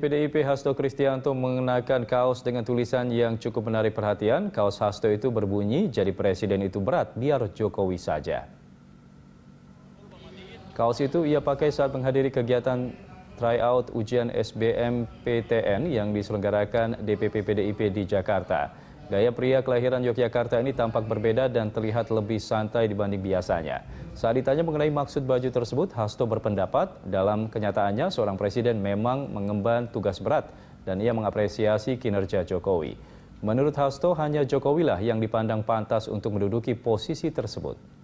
PDIP Hasto Kristianto mengenakan kaos dengan tulisan yang cukup menarik perhatian. Kaos Hasto itu berbunyi, jadi presiden itu berat, biar Jokowi saja. Kaos itu ia pakai saat menghadiri kegiatan tryout ujian SBM PTN yang diselenggarakan DPP PDIP di Jakarta. Gaya pria kelahiran Yogyakarta ini tampak berbeda dan terlihat lebih santai dibanding biasanya. Saat ditanya mengenai maksud baju tersebut, Hasto berpendapat dalam kenyataannya seorang presiden memang mengemban tugas berat dan ia mengapresiasi kinerja Jokowi. Menurut Hasto, hanya Jokowi lah yang dipandang pantas untuk menduduki posisi tersebut.